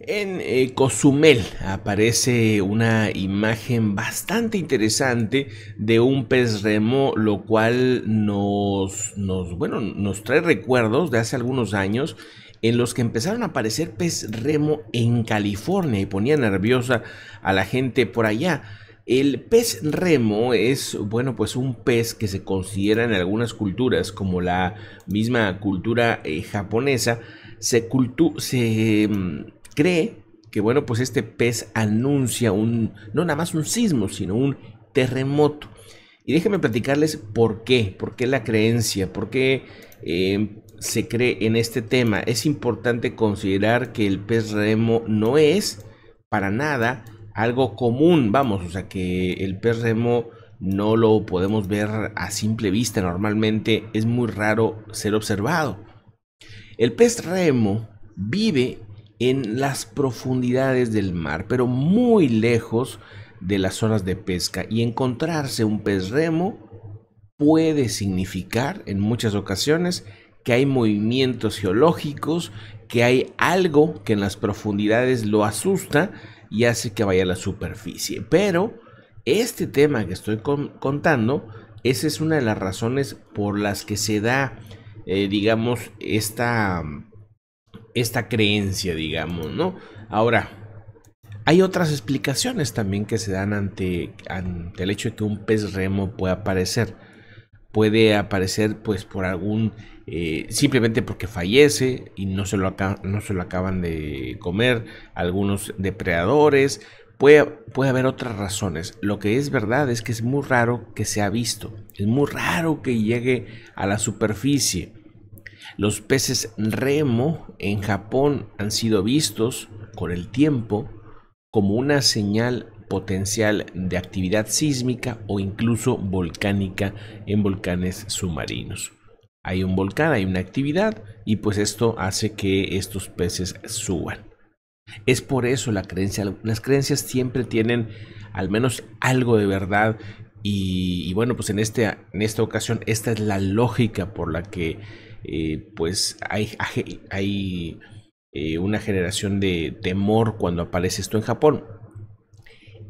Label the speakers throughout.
Speaker 1: En eh, Cozumel aparece una imagen bastante interesante de un pez remo, lo cual nos, bueno, nos trae recuerdos de hace algunos años en los que empezaron a aparecer pez remo en California y ponía nerviosa a la gente por allá. El pez remo es, bueno, pues un pez que se considera en algunas culturas, como la misma cultura eh, japonesa, se, cultu se mm, cree que, bueno, pues este pez anuncia un, no nada más un sismo, sino un terremoto. Y déjenme platicarles por qué, por qué la creencia, por qué eh, se cree en este tema. Es importante considerar que el pez remo no es para nada algo común, vamos, o sea que el pez remo no lo podemos ver a simple vista, normalmente es muy raro ser observado. El pez remo vive en las profundidades del mar, pero muy lejos de las zonas de pesca. Y encontrarse un pez remo puede significar en muchas ocasiones que hay movimientos geológicos, que hay algo que en las profundidades lo asusta y hace que vaya a la superficie. Pero este tema que estoy contando, esa es una de las razones por las que se da, eh, digamos, esta esta creencia, digamos, ¿no? Ahora, hay otras explicaciones también que se dan ante, ante el hecho de que un pez remo pueda aparecer. Puede aparecer pues por algún, eh, simplemente porque fallece y no se, lo no se lo acaban de comer, algunos depredadores, Puede, puede, haber otras razones. Lo que es verdad es que es muy raro que se ha visto. Es muy raro que llegue a la superficie. Los peces remo en Japón han sido vistos con el tiempo como una señal potencial de actividad sísmica o incluso volcánica en volcanes submarinos. Hay un volcán, hay una actividad y pues esto hace que estos peces suban. Es por eso la creencia, las creencias siempre tienen al menos algo de verdad y, bueno, pues en, este, en esta ocasión esta es la lógica por la que eh, pues hay, hay eh, una generación de temor cuando aparece esto en Japón.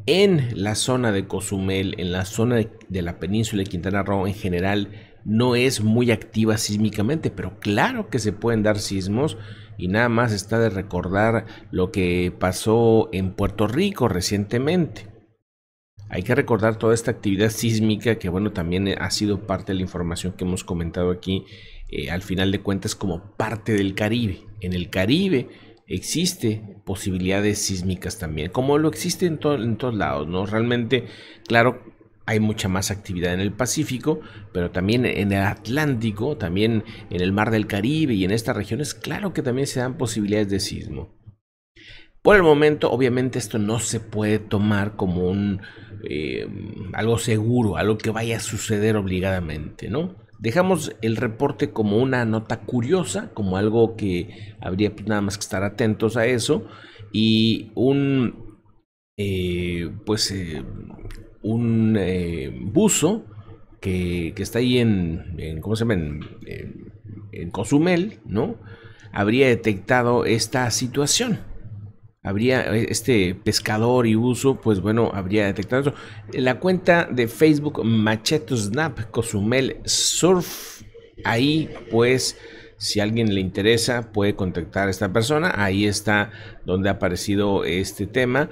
Speaker 1: En la zona de Cozumel, en la zona de, de la península de Quintana Roo en general, no es muy activa sísmicamente, pero claro que se pueden dar sismos y nada más está de recordar lo que pasó en Puerto Rico recientemente. Hay que recordar toda esta actividad sísmica que bueno, también ha sido parte de la información que hemos comentado aquí eh, al final de cuentas como parte del Caribe. En el Caribe existe posibilidades sísmicas también, como lo existe en, todos lados, ¿no? Realmente, claro, hay mucha más actividad en el Pacífico, pero también en el Atlántico, también en el Mar del Caribe y en estas regiones, claro que también se dan posibilidades de sismo. Por el momento, obviamente, esto no se puede tomar como un eh, algo seguro, algo que vaya a suceder obligadamente, ¿no? Dejamos el reporte como una nota curiosa, como algo que habría pues, nada más que estar atentos a eso. Y un, eh, pues, eh, un eh, buzo que, está ahí en, se llama? Cozumel, ¿no? Habría detectado esta situación habría eh, este pescador y uso, pues bueno, habría detectado eso. La cuenta de Facebook Macheto Snap Cozumel Surf, ahí pues si a alguien le interesa puede contactar a esta persona, ahí está donde ha aparecido este tema.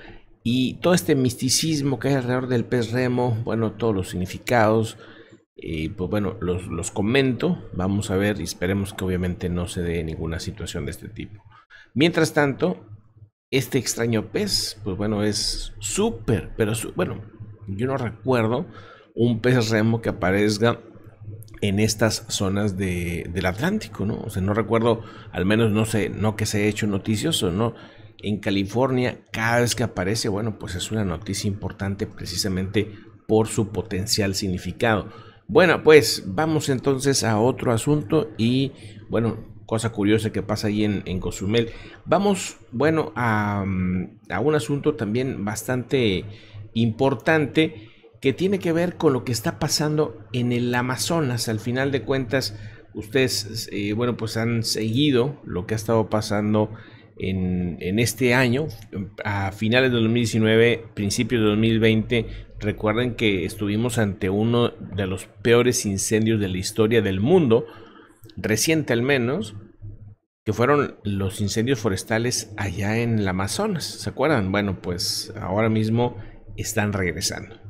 Speaker 1: Y todo este misticismo que hay alrededor del pez remo, bueno, todos los significados, y eh, pues bueno, los, los comento, vamos a ver y esperemos que obviamente no se dé ninguna situación de este tipo. Mientras tanto, este extraño pez, pues bueno, es súper, pero bueno, yo no recuerdo un pez remo que aparezca en estas zonas del Atlántico, ¿no? O sea, no recuerdo, al menos no sé, no que se haya hecho noticioso, ¿no? En California, cada vez que aparece, bueno, pues es una noticia importante precisamente por su potencial significado. Bueno, pues vamos entonces a otro asunto y, bueno, cosa curiosa que pasa ahí en, Cozumel. Vamos, bueno, mm, a, un asunto también bastante importante que tiene que ver con lo que está pasando en el Amazonas. Al final de cuentas, ustedes, eh, bueno, pues han seguido lo que ha estado pasando en, en este año, a finales de 2019, principios de 2020. Recuerden que estuvimos ante uno de los peores incendios de la historia del mundo reciente al menos, que fueron los incendios forestales allá en el Amazonas. ¿Se acuerdan? Bueno, pues ahora mismo están regresando.